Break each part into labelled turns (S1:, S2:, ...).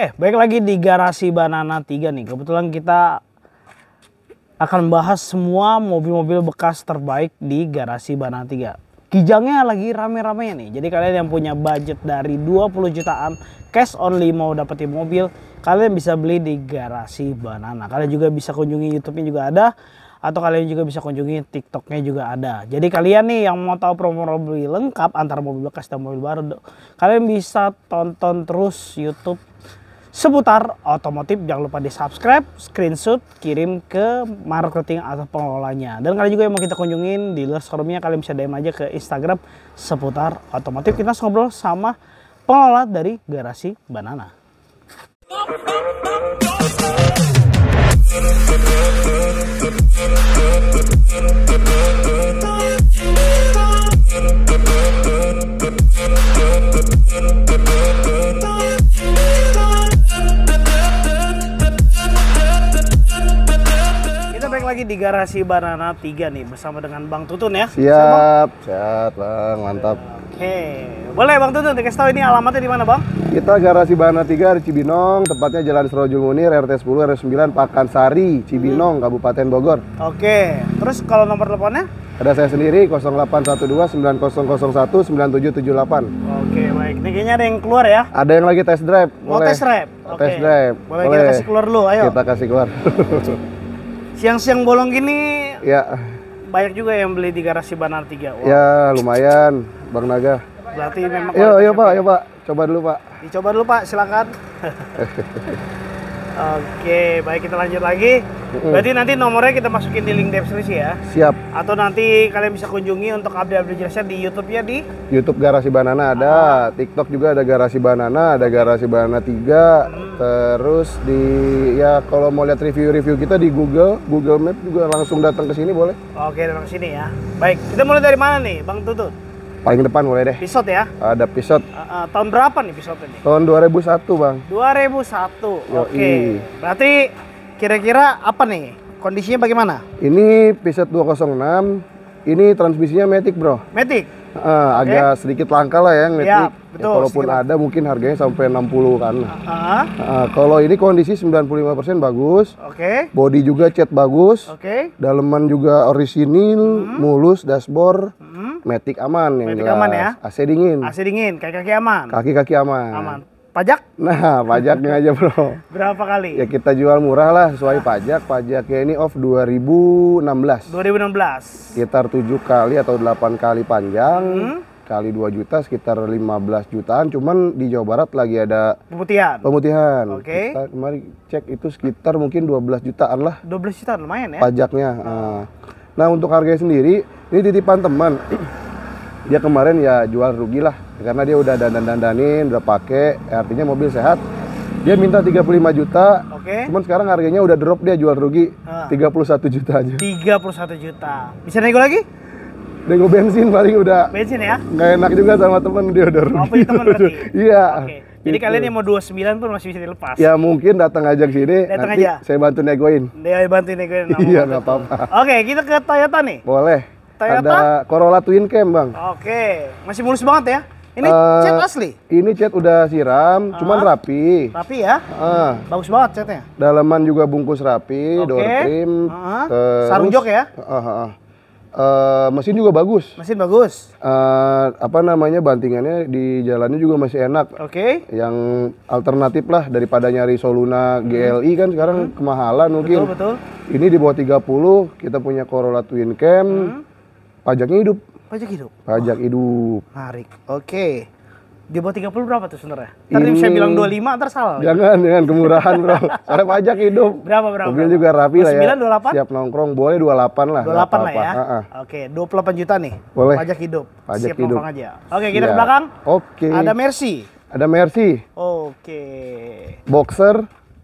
S1: Eh, baik lagi di garasi Banana 3 nih. Kebetulan kita akan bahas semua mobil-mobil bekas terbaik di garasi Banana 3. Kijangnya lagi rame-rame nih. Jadi kalian yang punya budget dari 20 jutaan cash only mau dapetin mobil, kalian bisa beli di garasi Banana. Kalian juga bisa kunjungi YouTube-nya juga ada atau kalian juga bisa kunjungi TikTok-nya juga ada. Jadi kalian nih yang mau tahu promo mobil lengkap antara mobil bekas dan mobil baru, kalian bisa tonton terus YouTube seputar otomotif. Jangan lupa di subscribe, screenshot, kirim ke marketing atau pengelolanya. Dan kalian juga yang mau kita kunjungin di luar showroomnya, kalian bisa DM aja ke Instagram seputar otomotif. Kita ngobrol sama pengelola dari garasi Banana. lagi di garasi Banana 3 nih bersama dengan Bang Tutun ya. Siap,
S2: siap Bang, mantap.
S1: Oke. Okay. Boleh Bang Tutun dikasih tahu ini alamatnya di mana Bang?
S2: Kita garasi Banana 3 di Cibinong, tepatnya Jalan Serojo Munir RT 10 RW 9 Pakansari, Cibinong, hmm. Kabupaten Bogor.
S1: Oke. Okay. Terus kalau nomor teleponnya?
S2: Ada saya sendiri 0812 9001 9778.
S1: Oke, baik. Ini kayaknya ada yang keluar ya?
S2: Ada yang lagi test drive. Mau oh, test drive? Oke. Okay. Test drive. Boleh, Boleh kita kasih keluar dulu, ayo. Kita kasih keluar.
S1: siang-siang bolong gini ya banyak juga yang beli di garasi Banar 3 wow.
S2: ya lumayan Bang Naga
S1: berarti memang yo yo
S2: Pak yo Pak coba dulu Pak
S1: dicoba dulu Pak silakan Oke, baik kita lanjut lagi. Mm-hmm. Berarti nanti nomornya kita masukin di link deskripsi ya. Siap. Atau nanti kalian bisa kunjungi untuk update-update jelasnya di youtube ya di
S2: YouTube Garasi Banana ada, ah. TikTok juga ada Garasi Banana, ada Garasi Banana 3. Hmm. Terus di ya kalau mau lihat review-review kita di Google, Google Map juga langsung datang ke sini boleh.
S1: Oke, datang ke sini ya. Baik, kita mulai dari mana nih, Bang Tutut?
S2: Paling depan mulai deh. Pisot ya? Ada pisot. Uh,
S1: eh, uh, eh, tahun berapa nih pisot ini?
S2: Tahun 2001, Bang.
S1: 2001. Oke. Okay. Berarti kira-kira apa nih? Kondisinya bagaimana?
S2: Ini pisot 206. Ini transmisinya metik Bro. Metik uh, agak okay. Eh. sedikit langka lah ya ngelihat. Ya, betul, ya, sedikit. ada mungkin harganya sampai 60 kan. Uh
S1: -huh. uh,
S2: kalau ini kondisi 95% bagus. Oke. Okay. Body juga cat bagus. Oke. Okay. Daleman juga orisinil, hmm. mulus dashboard. Hmm. Matic aman yang Matic jelas. aman ya. AC dingin. AC
S1: dingin, kaki-kaki aman.
S2: Kaki-kaki aman. Aman pajak? Nah, pajaknya aja, Bro.
S1: Berapa kali?
S2: Ya kita jual murah lah sesuai nah. pajak. Pajaknya ini off
S1: 2016. 2016.
S2: Sekitar tujuh kali atau delapan kali panjang. Hmm. Kali 2 juta sekitar 15 jutaan. Cuman di Jawa Barat lagi ada pemutihan. Pemutihan. Oke. Okay. Kita kemarin cek itu sekitar mungkin 12 jutaan lah.
S1: 12 jutaan lumayan ya.
S2: Pajaknya. Ah. Nah, untuk harganya sendiri ini titipan teman. dia kemarin ya jual rugi lah karena dia udah dandan dandanin udah pakai artinya mobil sehat dia minta 35 juta okay. cuman sekarang harganya udah drop dia jual rugi ah. tiga puluh satu juta aja
S1: Tiga puluh satu juta
S2: bisa nego lagi nego bensin paling udah
S1: bensin ya nggak
S2: enak juga sama temen dia udah oh, rugi oh, temen iya
S1: Jadi gitu. kalian yang mau 29 pun masih bisa dilepas. Ya
S2: mungkin datang aja ke sini. Datang aja. Saya bantu negoin.
S1: Dia bantu negoin. Iya nggak
S2: apa-apa.
S1: Oke, kita ke Toyota nih. Boleh. Toyota? Ada
S2: Corolla Twin Cam, Bang.
S1: Oke, masih mulus banget ya. Ini uh, cat asli?
S2: Ini cat udah siram, uh, cuman rapi.
S1: Rapi ya? Uh, Bagus banget catnya.
S2: Dalaman juga bungkus rapi, okay. door trim. Uh, ah. -huh. sarung jok ya? Uh, -huh. uh. mesin juga bagus. Mesin bagus. Uh, apa namanya bantingannya di jalannya juga masih enak. Oke. Okay. Yang alternatif lah daripada nyari Soluna GLI hmm. kan sekarang hmm. kemahalan mungkin. Betul betul. Ini di bawah 30 kita punya Corolla Twin Cam. Hmm Pajaknya hidup. Pajak hidup. Pajak oh. hidup.
S1: Menarik. Oke. Okay. Di bawah 30 berapa tuh sebenarnya? Tadi ini... saya bilang 25 ntar salah.
S2: Jangan, jangan kemurahan, Bro.
S1: Soalnya pajak hidup. Berapa, berapa?
S2: Mobil berapa? juga rapi 29, lah ya. 9 28. Siap nongkrong boleh 28 lah. 28 apa -apa. lah ya. Uh -uh.
S1: Oke, okay. 28 juta nih. Boleh. Pajak hidup. Pajak Siap hidup. nongkrong aja. Oke, okay, kita ya. ke belakang.
S2: Oke. Okay. Ada Mercy. Ada Mercy.
S1: Oke. Okay. Boxer.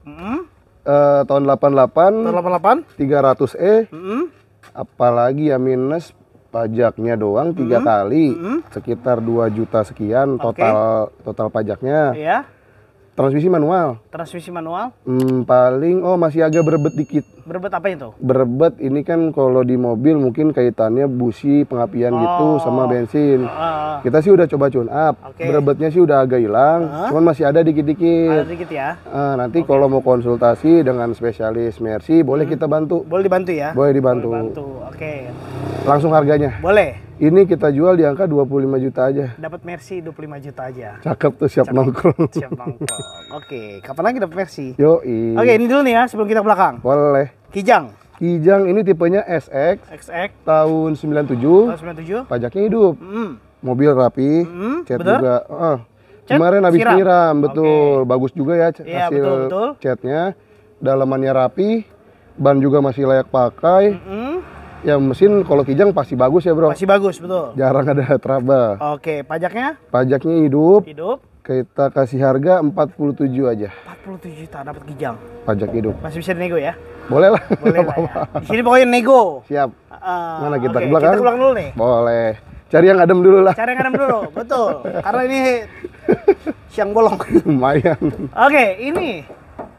S1: Mm -hmm.
S2: uh, tahun 88. Tahun 88. 300E. Mm -hmm. Apalagi ya minus pajaknya doang tiga mm -hmm. kali mm -hmm. sekitar 2 juta sekian total okay. total pajaknya. yeah. Transmisi manual.
S1: Transmisi manual?
S2: Hmm, paling oh masih agak berebet dikit.
S1: Berbet apa itu?
S2: Berbet ini kan kalau di mobil mungkin kaitannya busi pengapian gitu, oh. gitu sama bensin.
S1: Uh. Kita
S2: sih udah coba tune up. Okay. Berbetnya sih udah agak hilang, uh. cuman masih ada dikit-dikit. Ada dikit ya. Uh, nanti okay. kalau mau konsultasi dengan spesialis Mercy boleh hmm. kita bantu.
S1: Boleh dibantu ya?
S2: Boleh dibantu. Boleh bantu. Oke. Okay. Langsung harganya? Boleh. Ini kita jual di angka 25 juta aja.
S1: Dapat Mercy 25 juta aja.
S2: Cakep tuh siap Cakep. nongkrong. Siap nongkrong.
S1: Oke, kapan lagi dapat Mercy? Yo. Oke, ini dulu nih ya sebelum kita belakang.
S2: Boleh. Kijang. Kijang ini tipenya SX. SX. Tahun 97. Tahun 97. Pajaknya hidup. Mm. Mobil rapi, mm. cat Betul? juga. Uh. Kemarin habis siram siram, betul. Okay. Bagus juga ya yeah, hasil betul, betul. catnya. Dalamannya rapi, ban juga masih layak pakai. Mm -hmm ya mesin kalau Kijang pasti bagus ya bro. Pasti bagus betul. Jarang ada trouble.
S1: Oke, pajaknya?
S2: Pajaknya hidup. Hidup. Kita kasih harga 47 aja.
S1: 47 juta dapat Kijang.
S2: Pajak hidup. Masih bisa nego ya? Boleh lah. Boleh lah ya. Di sini pokoknya nego. Siap. Uh, Mana kita okay, ke belakang? Kita dulu nih. Boleh. Cari yang adem dulu lah.
S1: Cari yang adem dulu, betul. Karena ini siang bolong.
S2: Lumayan. Oke,
S1: okay, ini.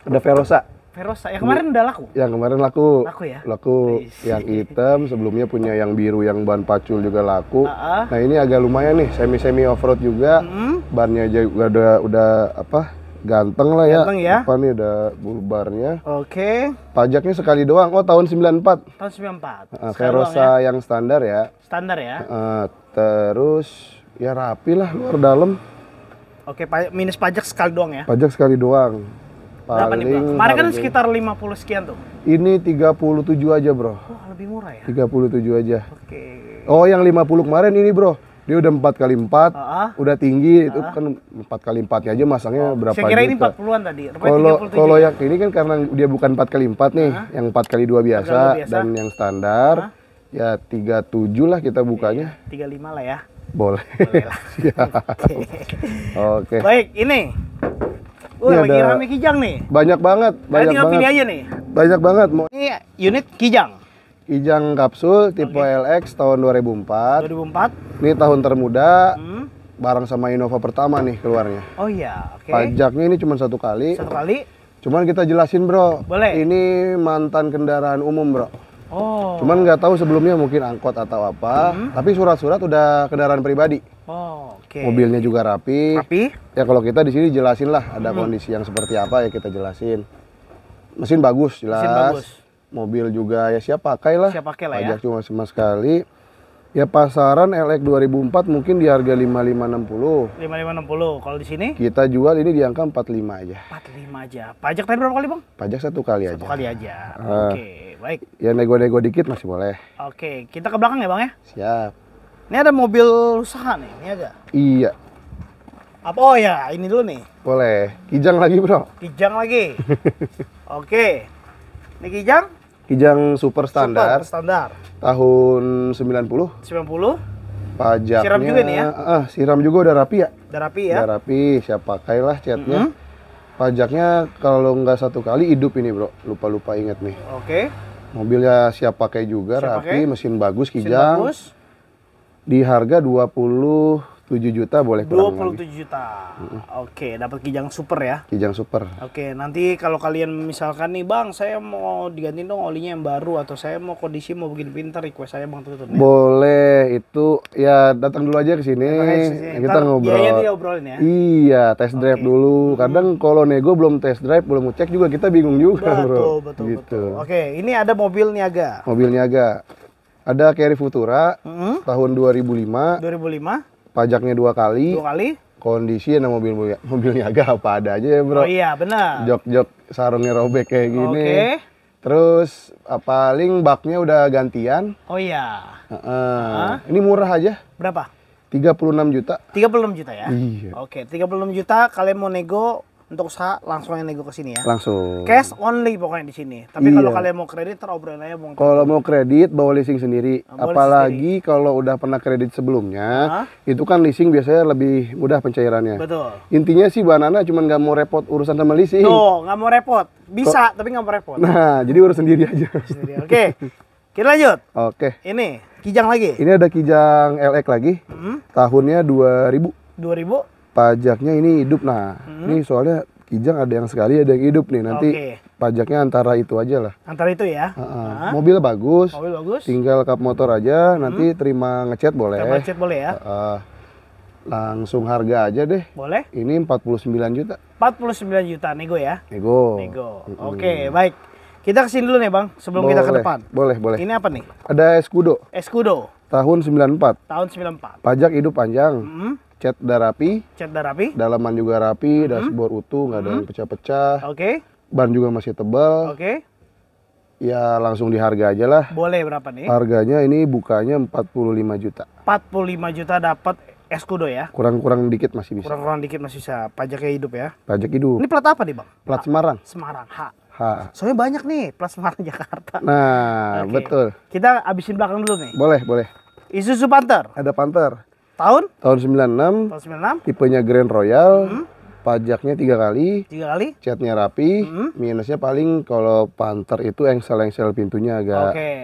S2: Ada Verosa.
S1: Verosa. Yang kemarin udah laku.
S2: Yang kemarin laku. Laku ya. Laku Isi. yang hitam, sebelumnya punya yang biru yang ban pacul juga laku. Uh -uh. Nah, ini agak lumayan nih, semi-semi off-road juga. -hmm. Bannya aja udah udah, udah apa? Ganteng lah ya. Ganteng ya. Apa nih ada bulbarnya. Oke. Okay. Pajaknya sekali doang. Oh, tahun 94.
S1: Tahun 94. Uh, Verosa
S2: ya. yang standar ya. Standar ya. Uh, terus ya rapi lah luar dalam.
S1: Oke, minus pajak sekali doang ya.
S2: Pajak sekali doang. Paling, nih, Bro? Kemarin kan sekitar
S1: 50 sekian tuh.
S2: Ini 37 aja, Bro. oh, lebih murah ya? 37 aja. Oke. Okay. Oh, yang 50 kemarin ini, Bro. Dia udah empat kali empat, udah tinggi, uh -huh. itu kan empat kali 4 aja masangnya oh. berapa Saya kira juta. ini 40-an
S1: tadi, Kalau kalau ya? yang
S2: ini kan karena dia bukan empat kali empat nih, uh -huh. yang empat kali dua biasa, dan yang standar uh -huh. ya 37 lah kita bukanya.
S1: Iya, tiga lima lah ya.
S2: Boleh. Boleh lah. Ya. Oke. okay. Baik,
S1: ini Wah, ini lagi rame Kijang nih.
S2: Banyak banget, banyak banget. pilih aja nih. Banyak banget. Mau... Ini
S1: unit Kijang.
S2: Kijang kapsul tipe okay. LX tahun 2004. 2004. Ini tahun termuda. Hmm. Barang sama Innova pertama nih keluarnya.
S1: Oh iya, oke. Okay.
S2: Pajaknya ini cuma satu kali. Satu kali. Cuman kita jelasin, Bro. Boleh. Ini mantan kendaraan umum, Bro.
S1: Oh. Cuman
S2: nggak tahu sebelumnya mungkin angkot atau apa, hmm. tapi surat-surat udah kendaraan pribadi oke. Okay. Mobilnya juga rapi. Rapi. Ya kalau kita di sini jelasin lah ada hmm. kondisi yang seperti apa ya kita jelasin. Mesin bagus jelas. Mesin bagus. Mobil juga ya siap pakai lah. Siap pakai lah ya. Pajak ya. cuma sama sekali. Ya pasaran LX 2004 mungkin di harga 5560.
S1: 5560. Kalau di sini?
S2: Kita jual ini di angka 45 aja.
S1: 45 aja. Pajak tadi berapa kali, Bang?
S2: Pajak satu kali satu aja. Satu kali aja. Uh, Oke, okay, baik. Ya nego-nego dikit masih boleh.
S1: Oke, okay. kita ke belakang ya, Bang ya? Siap. Ini ada mobil usaha nih, ini aja. Iya. Apa? Oh ya, ini dulu nih.
S2: Boleh. Kijang lagi bro.
S1: Kijang lagi. Oke. Ini kijang?
S2: Kijang super standar. Super standar. Tahun 90.
S1: 90
S2: pajaknya siram juga nih ya Ah, siram juga udah rapi ya udah rapi ya udah rapi siap pakailah catnya mm -hmm. pajaknya kalau nggak satu kali hidup ini bro lupa lupa inget nih oke okay. mobilnya siap pakai juga siap rapi pakai. mesin bagus kijang mesin bagus di harga 27 juta boleh kurang 27 lagi.
S1: juta. Mm -hmm. Oke, dapat kijang super ya. Kijang super. Oke, nanti kalau kalian misalkan nih, Bang, saya mau diganti dong olinya yang baru atau saya mau kondisi mau bikin pinter request saya Bang Tutun.
S2: Boleh, itu ya datang dulu aja ke sini. Kita Ntar, ngobrol. Iya, iya ya. Iya, test drive okay. dulu. Mm-hmm. Kadang hmm. kalau nego belum test drive, belum cek juga kita bingung juga, betul, Bro. Betul, gitu. betul.
S1: Oke, ini ada mobil Niaga.
S2: Mobil Niaga. Ada Carry Futura mm-hmm. tahun 2005.
S1: 2005.
S2: Pajaknya dua kali. Dua kali. Kondisi ya mobil mobilnya agak apa ada aja ya bro. Oh iya benar. Jok-jok sarungnya robek kayak gini. Oke. Okay. Terus ah, paling baknya udah gantian. Oh iya. Uh, uh, uh. huh Ini murah aja. Berapa? 36
S1: juta. 36 juta ya? Iya. Oke, okay, 36 juta kalian mau nego untuk usaha langsung yang nego ke sini ya.
S2: Langsung. Cash
S1: only pokoknya di sini. Tapi iya. kalau kalian mau kredit terobrol aja mungkin.
S2: Kalau mau kredit bawa leasing sendiri. Oh, bawa Apalagi kalau udah pernah kredit sebelumnya, Hah? itu kan leasing biasanya lebih mudah pencairannya. Betul. Intinya sih Nana cuma nggak mau repot urusan sama leasing. Oh
S1: nggak mau repot. Bisa, Kok? tapi nggak mau repot. Nah, jadi urus
S2: sendiri aja. Sendiri. Oke. Okay. Kita lanjut. Oke. Ini kijang lagi. Ini ada kijang LX lagi. Hmm? Tahunnya 2000. 2000? pajaknya ini hidup nah hmm. ini soalnya kijang ada yang sekali ada yang hidup nih nanti okay. pajaknya antara itu aja lah
S1: antara itu ya uh -uh. Nah.
S2: mobil bagus mobil bagus tinggal kap motor aja hmm. nanti terima ngechat boleh terima ngecat boleh ya uh -uh. langsung harga aja deh boleh ini 49 juta
S1: 49 juta nego ya
S2: nego nego
S1: -hmm. oke okay, baik kita kesini dulu nih bang sebelum boleh, kita ke depan boleh boleh ini apa nih
S2: ada eskudo eskudo tahun 94
S1: tahun 94
S2: pajak hidup panjang -hmm cat udah rapi. Cat udah rapi. Dalaman juga rapi, mm -hmm. dashboard utuh, nggak mm -hmm. ada yang mhm. pecah-pecah. Oke. Okay. Ban juga masih tebal. Oke. Okay. Ya langsung di harga aja lah.
S1: Boleh berapa nih?
S2: Harganya ini bukanya 45 juta.
S1: 45 juta dapat Escudo ya?
S2: Kurang-kurang dikit masih bisa. Kurang-kurang
S1: dikit masih bisa. Pajaknya hidup ya?
S2: Pajak hidup. Ini plat
S1: apa nih bang? Plat Semarang. Semarang, H. H. Soalnya banyak nih plat Semarang Jakarta. Nah, okay. betul. Kita abisin belakang dulu nih. Boleh, boleh. Isuzu Panther. Ada Panther. Tahun?
S2: Tahun 96. Tahun 96. Tipenya Grand Royal. Hmm. Pajaknya tiga kali. Tiga kali. Catnya rapi. Hmm. Minusnya paling kalau Panther itu engsel-engsel pintunya agak. Oke.
S1: Okay.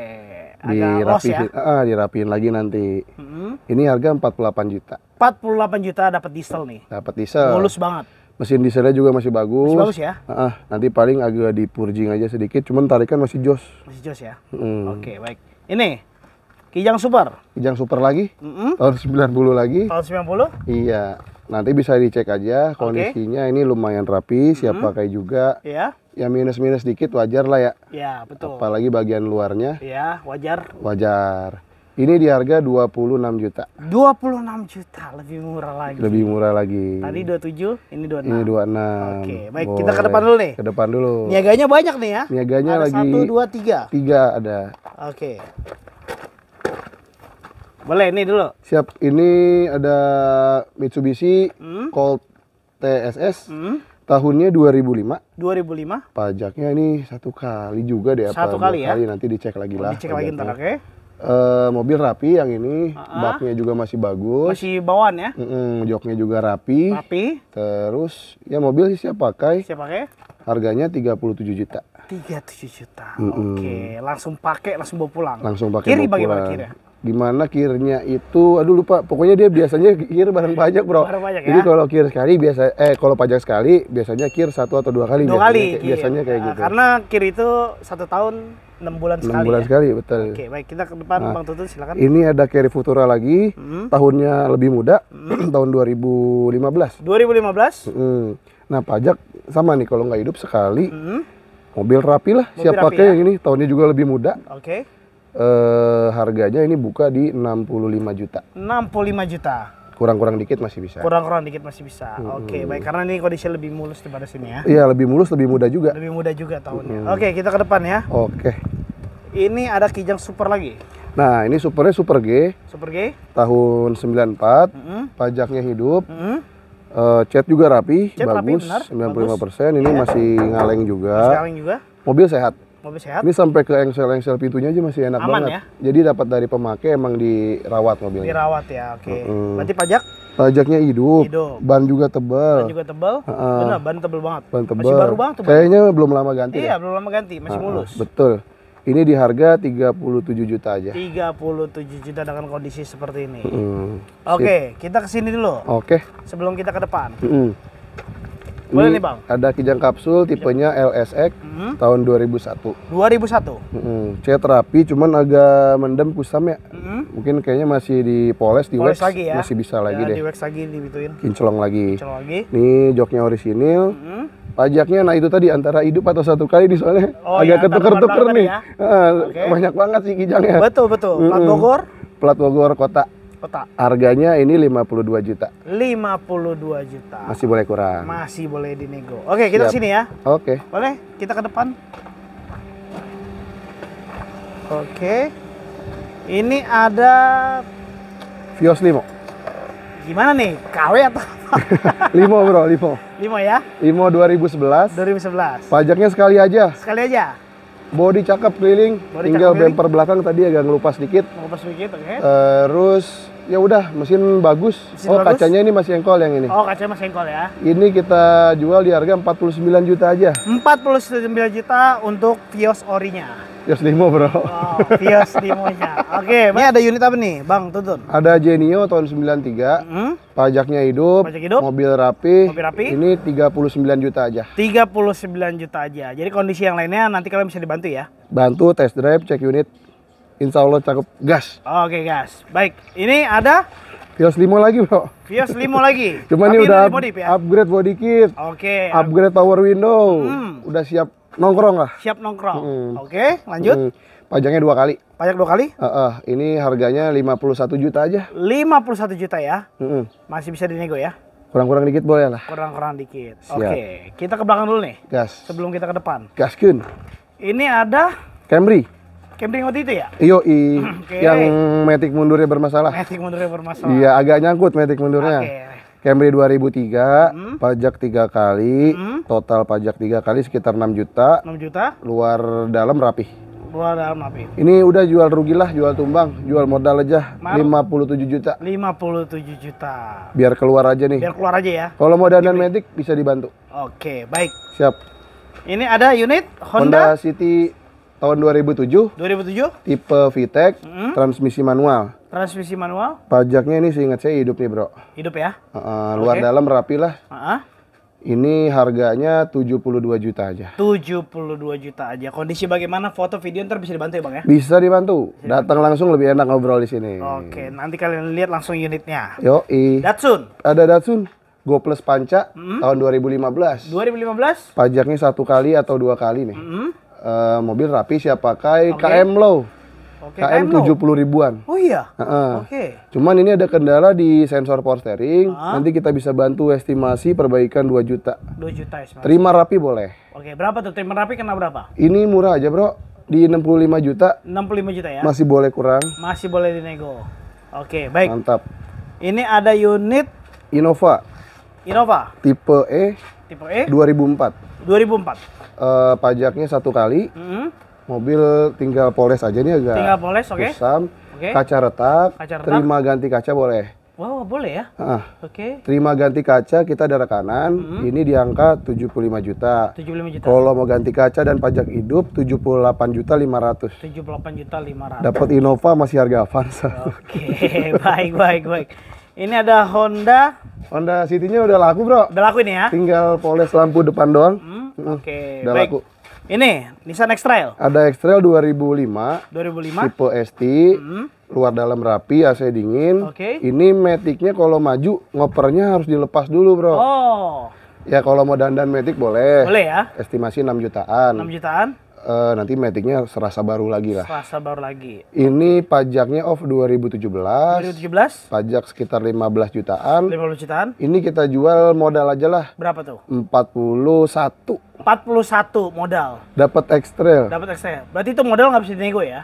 S1: Agak ya? dirapihin, ya?
S2: ah, dirapihin lagi nanti. Hmm. Ini harga 48 juta.
S1: 48 juta dapat diesel nih.
S2: Dapat diesel. Mulus banget mesin dieselnya juga masih bagus. Masih bagus ya. ah, ah. nanti paling agak di purging aja sedikit, cuman tarikan masih jos. Masih jos ya. Hmm. Oke, okay, baik. Ini Kijang Super. Kijang Super lagi. Mm -hmm. Tahun 90 lagi. Tahun 90? Iya. Nanti bisa dicek aja kondisinya okay. ini lumayan rapi, siap mm -hmm. pakai juga. Iya. Yeah. Ya minus-minus -minus wajar lah ya.
S1: Iya, yeah, betul. Apalagi
S2: bagian luarnya.
S1: Iya, yeah, wajar.
S2: Wajar. Ini di harga 26 juta.
S1: 26 juta, lebih murah lagi. Lebih
S2: murah lagi. Tadi
S1: 27, ini 26. Ini 26.
S2: Oke, baik Boleh. kita ke depan dulu nih. Ke depan dulu. Niaganya banyak nih ya. Niaganya ada lagi 1 2 3. 3 ada. Oke. Boleh ini dulu. Siap. Ini ada Mitsubishi hmm? Colt TSS. Hmm? Tahunnya 2005.
S1: 2005.
S2: Pajaknya ini satu kali juga deh satu apa? kali ya. Kali nanti dicek lagi lah. Dicek lagi ntar, oke. Okay. Uh, eh, mobil rapi yang ini, uh -huh. baknya juga masih bagus.
S1: Masih bawaan ya?
S2: Mm -mm, joknya juga rapi. Rapi. Terus ya mobil sih siap pakai. Siap pakai. Harganya 37 juta.
S1: 37 juta.
S2: Mm -mm. Oke, okay.
S1: langsung pakai, langsung bawa pulang.
S2: Langsung pakai. Kiri bawa pulang. bagaimana kiri? gimana kirnya itu aduh lupa pokoknya dia biasanya kir barang pajak bro barang pajak, ya? kalau kir sekali biasa eh kalau pajak sekali biasanya kir satu atau dua kali dua biasanya, kali kayak, biasanya kayak nah, gitu
S1: karena kir itu satu tahun enam bulan sekali enam bulan ya? sekali betul oke baik kita ke depan nah, bang Tutut silakan ini ada
S2: kiri futura lagi hmm. tahunnya lebih muda hmm. tahun 2015 2015 hmm. nah pajak sama nih kalau nggak hidup sekali hmm. mobil rapi lah siapa siap pakai ya? yang ini tahunnya juga lebih muda oke okay Eh, harganya ini buka di 65 juta.
S1: 65 juta.
S2: Kurang-kurang dikit masih bisa. Kurang-kurang
S1: dikit masih bisa. Hmm. Oke, okay, baik karena ini kondisi lebih mulus daripada sini ya. Iya,
S2: lebih mulus, lebih mudah juga. Lebih mudah juga tahunnya. Hmm. Oke,
S1: okay, kita ke depan ya. Oke. Okay. Ini ada Kijang Super lagi.
S2: Nah, ini supernya Super G. Super G. Tahun 94. Mm -hmm. Pajaknya hidup. Mm -hmm. Uh, cat juga rapi, cat bagus, rapi, puluh 95 persen. Ini iya. masih ngaleng juga. Masih ngaleng juga. Mobil sehat
S1: mobil sehat. Ini sampai
S2: ke engsel-engsel pintunya aja masih enak Aman banget. Ya? Jadi dapat dari pemakai emang dirawat mobilnya.
S1: Dirawat ya, oke. Okay. Hmm. Berarti pajak?
S2: Pajaknya hidup. hidup. Ban juga tebal. Ban juga tebal. Uh, Benar, ban tebal banget. Ban tebal. Masih baru banget tuh. Kayaknya belum lama ganti. Iya, ya? belum
S1: lama ganti, masih uh, mulus.
S2: Betul. Ini di harga 37 juta aja.
S1: 37 juta dengan kondisi seperti ini.
S2: Hmm. Oke, okay,
S1: kita ke sini dulu. Oke. Okay. Sebelum kita ke depan. Hmm. Boleh nih bang.
S2: Ada kijang kapsul tipenya iya. LSX hmm. tahun 2001. 2001. Hmm. Saya terapi cuman agak mendem kusam ya. Hmm. Mungkin kayaknya masih dipoles di wax. lagi ya. Masih bisa lagi ya, deh. Di wax lagi dibituin. Kinclong lagi. Kinclong lagi. Nih joknya orisinil. Hmm. Pajaknya nah itu tadi antara hidup atau satu kali di soalnya oh, iya, agak ya, ketuker-tuker nih. Ah, ya. okay. Banyak banget sih kijangnya. Betul betul. Plat Bogor. Plat Bogor kota peta. Harganya ini 52 juta.
S1: 52 juta.
S2: Masih boleh kurang.
S1: Masih boleh dinego. Oke, kita Siap. sini ya. Oke. Boleh? Kita ke depan. Oke. Ini ada Vios Limo. Gimana nih? KW atau
S2: limo bro, limo. Limo ya? Limo 2011. 2011. Pajaknya sekali aja. Sekali aja body cakep keliling, Body tinggal cakep bumper keliling. belakang tadi agak ngelupas sedikit.
S1: Ngelupas sedikit, oke. Okay.
S2: Terus ya udah mesin bagus. Mesin oh bagus? kacanya ini masih engkol yang ini. Oh
S1: kacanya masih engkol ya.
S2: Ini kita jual di harga 49 juta aja.
S1: 49 juta untuk Vios Orinya.
S2: Vios Limo bro. Oh, Vios
S1: Limonya. Oke. Okay, ini ada unit apa nih Bang Tutun?
S2: Ada Genio tahun 93. Mm -hmm. Pajaknya hidup. Pajak hidup. Mobil rapi. Mobil rapi. Ini 39 juta aja.
S1: 39 juta aja. Jadi kondisi yang lainnya nanti kalian bisa dibantu ya?
S2: Bantu test drive, cek unit. Insya Allah cakep. Gas.
S1: Oke, okay, gas. Baik, ini ada
S2: Vios Limo lagi, Bro.
S1: Vios Limo lagi. Cuma ini udah modif, ya?
S2: upgrade body kit.
S1: Oke. Okay, upgrade
S2: power window. Hmm. Udah siap nongkrong lah. Siap nongkrong. Hmm. Oke, okay, lanjut. Hmm. Pajaknya dua kali. Pajak dua kali? Uh, uh, ini harganya 51 juta aja.
S1: 51 juta
S2: ya? Mm -hmm.
S1: Masih bisa dinego ya?
S2: Kurang-kurang dikit boleh lah.
S1: Kurang-kurang dikit. Oke, okay. kita ke belakang dulu nih. Gas. Sebelum kita ke depan. Gas Gaskin. Ini ada Camry camping waktu itu ya?
S2: Iyo okay. yang metik mundurnya bermasalah. Metik
S1: mundurnya bermasalah. Iya, agak nyangkut
S2: metik mundurnya. Okay. Camry 2003, hmm. pajak tiga kali, hmm. total pajak tiga kali sekitar 6 juta. 6 juta? Luar dalam rapih.
S1: Luar dalam rapih.
S2: Ini udah jual rugi lah, jual tumbang, jual modal aja Mar 57 juta.
S1: 57 juta.
S2: Biar keluar aja nih. Biar keluar aja ya. Kalau mau dandan metik bisa dibantu.
S1: Oke, okay, baik. Siap. Ini ada unit Honda,
S2: Honda City tahun 2007. 2007? Tipe VTEC, mm -hmm. transmisi manual.
S1: Transmisi manual?
S2: Pajaknya ini seingat saya hidup nih, Bro. Hidup ya? Uh, luar okay. dalam rapi lah. Uh -huh. Ini harganya 72 juta aja.
S1: 72 juta aja. Kondisi bagaimana foto video ntar bisa dibantu ya, Bang ya?
S2: Bisa dibantu. Datang langsung lebih enak ngobrol di sini. Oke,
S1: okay. nanti kalian lihat langsung unitnya.
S2: Yo, i. Datsun. Ada Datsun. Go Plus Panca mm -hmm. tahun 2015.
S1: 2015?
S2: Pajaknya satu kali atau dua kali nih. Mm -hmm uh, mobil rapi siapa pakai okay. KM Low.
S1: Okay, KM tujuh
S2: puluh ribuan. Oh iya. Uh -uh. Oke. Okay. Cuman ini ada kendala di sensor power steering. Uh ah. -huh. Nanti kita bisa bantu estimasi perbaikan dua juta.
S1: Dua juta estimasi. Terima rapi boleh. Oke, okay, berapa tuh terima rapi kena berapa?
S2: Ini murah aja, Bro. Di enam puluh lima juta.
S1: Enam puluh lima juta ya. Masih boleh kurang. Masih boleh dinego. Oke, okay, baik. Mantap. Ini ada unit Innova. Innova.
S2: Tipe E. Tipe E. Dua Dua ribu empat. ribu empat uh, pajaknya satu kali. Mm-hmm. Mobil tinggal poles aja nih agak. Tinggal poles, oke. Okay. okay. kaca, retak, kaca retak, terima ganti kaca boleh.
S1: Wow, boleh ya? Ah. Oke. Okay.
S2: Terima ganti kaca kita ada rekanan, mm -hmm. ini di angka 75 juta. 75 juta. Kalau mau ganti kaca dan pajak hidup 78 juta 500.
S1: 78 juta 500. Dapat
S2: Innova masih harga Avanza. Oke,
S1: okay. baik baik baik. Ini ada Honda.
S2: Honda City-nya udah laku, Bro. Udah laku ini ya? Tinggal poles lampu depan doang. -hmm. Nah, Oke.
S1: Okay. Baik. Ini Nissan X-Trail.
S2: Ada X-Trail 2005.
S1: 2005. Tipe
S2: ST. Hmm. Luar dalam rapi, AC dingin. Oke. Okay. Ini metiknya kalau maju ngopernya harus dilepas dulu, Bro.
S1: Oh.
S2: Ya kalau mau dandan metik boleh. Boleh ya. Estimasi 6 jutaan. 6 jutaan uh, nanti metiknya serasa baru lagi lah.
S1: Serasa baru lagi.
S2: Ini pajaknya off 2017. 2017? Pajak sekitar 15 jutaan. 15 jutaan. Ini kita jual modal aja lah. Berapa tuh? 41.
S1: 41 modal.
S2: Dapat ekstrel.
S1: Dapat ekstrel. Berarti itu modal nggak bisa dinego ya?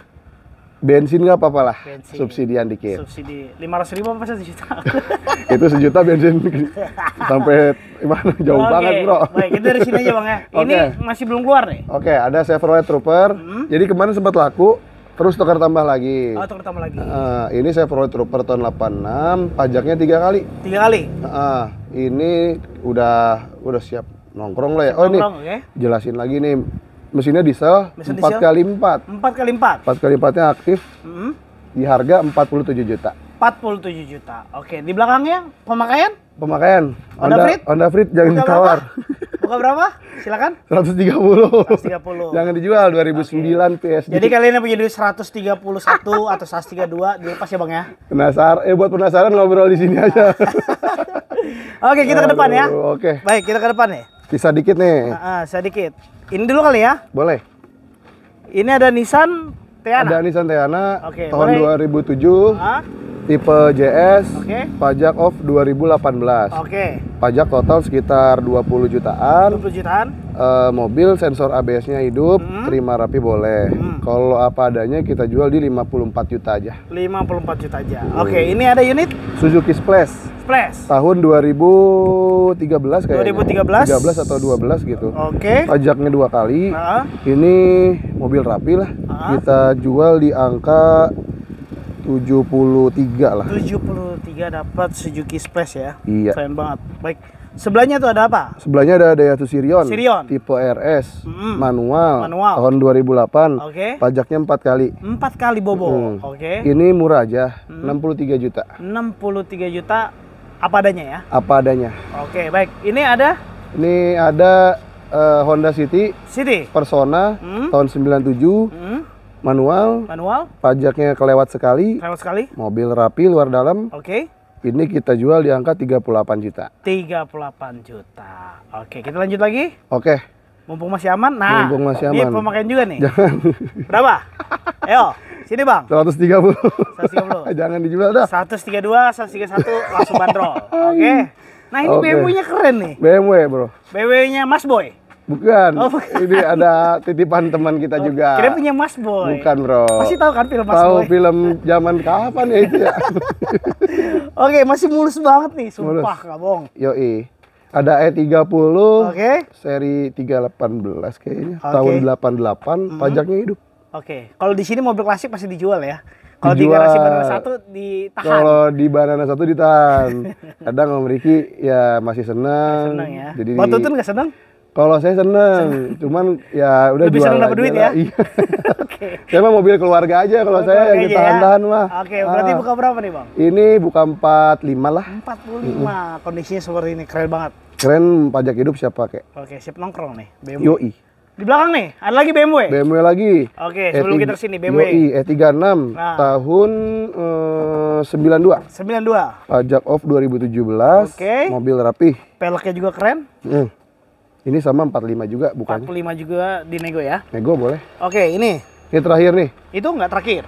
S2: bensin nggak apa-apa lah bensin. subsidian dikit
S1: subsidi lima ratus ribu apa sejuta
S2: itu sejuta bensin sampai mana jauh okay. banget bro baik itu dari sini aja bang ya okay. ini
S1: masih belum keluar nih
S2: oke okay, ada Chevrolet Trooper hmm. jadi kemarin sempat laku terus tukar tambah lagi oh tukar tambah lagi uh, ini Chevrolet Trooper tahun 86 pajaknya tiga kali tiga kali uh, ini udah udah siap nongkrong lah ya oh nongkrong, ini okay. jelasin lagi nih mesinnya diesel Mesin 4 diesel. kali 4.
S1: 4 kali 4?
S2: 4 kali 4 nya aktif mm hmm. di harga 47 juta
S1: 47 juta oke di belakangnya pemakaian
S2: pemakaian Honda, Honda Freed Honda Freed jangan Buka ditawar
S1: berapa? Buka berapa? Silakan. 130. 130.
S2: Jangan dijual 2009 okay. PSD. Jadi
S1: kalian yang punya duit 131 atau 132 dilepas ya Bang ya.
S2: Penasaran eh buat penasaran ngobrol di sini aja. oke,
S1: okay, kita Aduh, ke depan ya. Oke. Okay. Baik, kita ke depan ya.
S2: Sisa dikit nih.
S1: Uh, uh, dikit. Ini dulu kali ya. Boleh. Ini ada Nissan Teana. Ada
S2: Nissan Teana
S1: okay, tahun boleh.
S2: 2007. Uh. Ah? Tipe JS. Okay. Pajak off 2018. Oke. Okay. Pajak total sekitar 20 jutaan. 20 jutaan. Uh, mobil sensor ABS-nya hidup, hmm. terima rapi boleh. Hmm. Kalau apa adanya kita jual di 54 juta aja.
S1: 54 juta aja. Hmm. Oke, okay, ini ada unit
S2: Suzuki Splash. Splash. Tahun 2013 kayaknya. 2013. 13 atau 12 gitu. Oke. Okay. Pajaknya dua kali. Uh ah. -huh. Ini mobil rapi lah. Uh ah. -huh. Kita jual di angka 73 lah.
S1: 73 dapat Suzuki Splash ya. Iya. Keren banget. Baik. Sebelahnya tuh ada apa?
S2: Sebelahnya ada Daihatsu Sirion. Sirion. Tipe RS, mm. manual, manual. Tahun 2008. Oke. Okay. Pajaknya empat kali.
S1: Empat kali bobo.
S2: Mm. Oke. Okay. Ini murah aja, mm. 63 juta.
S1: 63 juta apa adanya ya? Apa adanya. Oke, okay, baik. Ini ada
S2: Ini ada uh, Honda City. City. Persona mm. tahun 97. Mm. Manual. Manual. Pajaknya kelewat sekali. Kelewat sekali. Mobil rapi luar dalam. Oke. Okay ini kita jual di angka 38 juta.
S1: 38 juta. Oke, kita lanjut lagi. Oke. Mumpung masih aman. Nah, Mumpung masih aman. ini pemakaian juga nih. Jangan. Berapa? Ayo, sini bang.
S2: 130.
S1: 130. Jangan dijual dah. 132, 131, langsung bandrol. Oke. Nah ini okay. BMW-nya keren nih.
S2: BMW bro.
S1: BMW-nya Mas Boy.
S2: Bukan. Oh, bukan. Ini ada titipan teman kita oh, juga. Kira punya
S1: Mas Boy.
S2: Bukan, Bro. Masih tahu kan film Mas tahu Boy? Tahu film zaman kapan ya itu
S1: ya. Oke, masih mulus banget nih, sumpah, Kak Bong.
S2: Yoi. Ada E30 okay. seri 318 kayaknya. Okay. Tahun 88, mm -hmm. pajaknya hidup.
S1: Oke. Okay. Kalau di sini mobil klasik pasti dijual ya. Kalau di garasi banana satu ditahan. Kalau
S2: di banana satu ditahan. Kadang Om Riki ya masih senang. senang ya. Jadi Waktu itu nggak senang? Kalau saya seneng, cuman ya udah Lebih jual seneng dapat duit ya? Iya. okay. Saya mah mobil keluarga aja kalau saya yang ya? ditahan-tahan ya? mah. Oke, berarti ah. buka berapa nih Bang? Ini buka 45 lah. 45, mm -hmm.
S1: kondisinya seperti ini, keren banget.
S2: Keren, pajak hidup siapa pakai.
S1: Oke, okay, siap nongkrong nih, BMW. Yoi. Di belakang nih, ada lagi BMW?
S2: BMW lagi. Oke, okay, sebelum e kita sini BMW. Yoi, E36 nah. tahun eh, 92. 92. Pajak off 2017, okay. mobil rapi.
S1: Peleknya juga keren.
S2: Mm ini sama 45 juga bukan?
S1: 45 juga di nego ya?
S2: Nego boleh. Oke, ini. Ini terakhir nih.
S1: Itu nggak terakhir?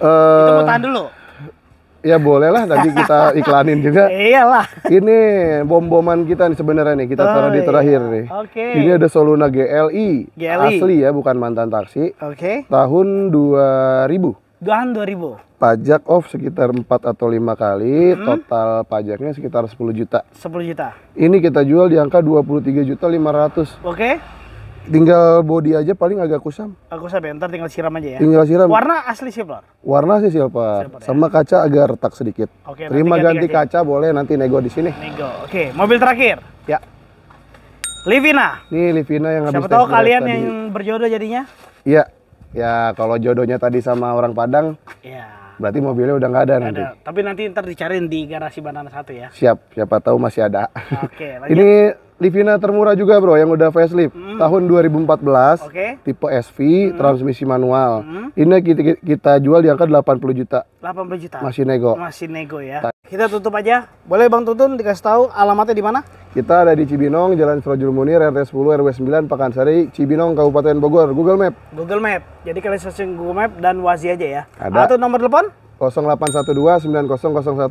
S2: Uh, itu mau tahan dulu? Ya boleh lah, nanti kita iklanin juga. Iyalah. Ini bom-boman kita nih sebenarnya nih, kita taruh di oh, iya. terakhir iya. nih. Oke. Okay. Ini ada Soluna GLI. GLI. Asli ya, bukan mantan taksi. Oke. Okay. Tahun 2000.
S1: Tahun 2000
S2: pajak off sekitar 4 atau 5 kali, hmm. total pajaknya sekitar 10 juta. 10 juta. Ini kita jual di angka 23 juta 500. Oke. Okay. Tinggal body aja paling agak kusam.
S1: Agak kusam ya, ntar tinggal siram aja ya. Tinggal siram. Warna asli silver.
S2: Warna sih silver. silver ya? Sama kaca agak retak sedikit. Oke. Okay, Terima ganti, ganti kaca boleh nanti nego di sini.
S1: Nego. Oke, okay. mobil terakhir. Ya. Livina.
S2: Nih Livina yang Siapa habis tahu kalian tadi. yang
S1: berjodoh jadinya?
S2: Iya. Ya, ya kalau jodohnya tadi sama orang Padang. Iya Berarti mobilnya udah nggak ada gak nanti. Ada.
S1: Tapi nanti ntar dicariin di garasi Banana satu ya.
S2: Siap, siapa tahu masih ada.
S1: Oke, Okay, Ini
S2: Livina termurah juga bro, yang udah facelift mm. tahun 2014, okay. tipe SV, mm. transmisi manual. Mm. Ini kita, kita jual di angka 80 juta.
S1: 80 juta. Masih nego. Masih nego ya. Kita tutup aja. Boleh Bang Tutun dikasih tahu alamatnya di mana?
S2: Kita ada di Cibinong, Jalan Surajul Munir, RT 10, RW 9, Pakansari, Cibinong, Kabupaten Bogor. Google Map.
S1: Google Map. Jadi kalian searching Google Map dan Wazi aja ya. Ada. Atau nomor telepon?
S2: 0812 9001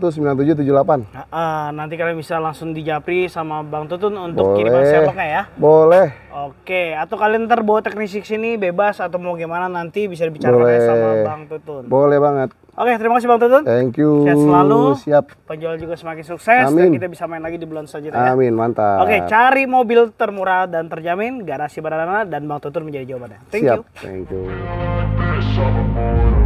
S2: uh,
S1: nanti kalian bisa langsung di Japri sama Bang Tutun untuk Boleh. kiriman sherlocknya ya. Boleh. Oke, atau kalian ntar bawa teknisi sini bebas atau mau gimana nanti bisa dibicarakan ya sama Bang Tutun. Boleh banget. Oke, terima kasih Bang Tutun.
S2: Thank you. Sehat selalu. Siap.
S1: Penjual juga semakin sukses Amin. dan kita bisa main lagi di bulan selanjutnya. Ya. Amin, mantap. Oke, cari mobil termurah dan terjamin, Garasi Banana dan Bang Tutun menjadi jawabannya. Thank Siap. you. Thank you.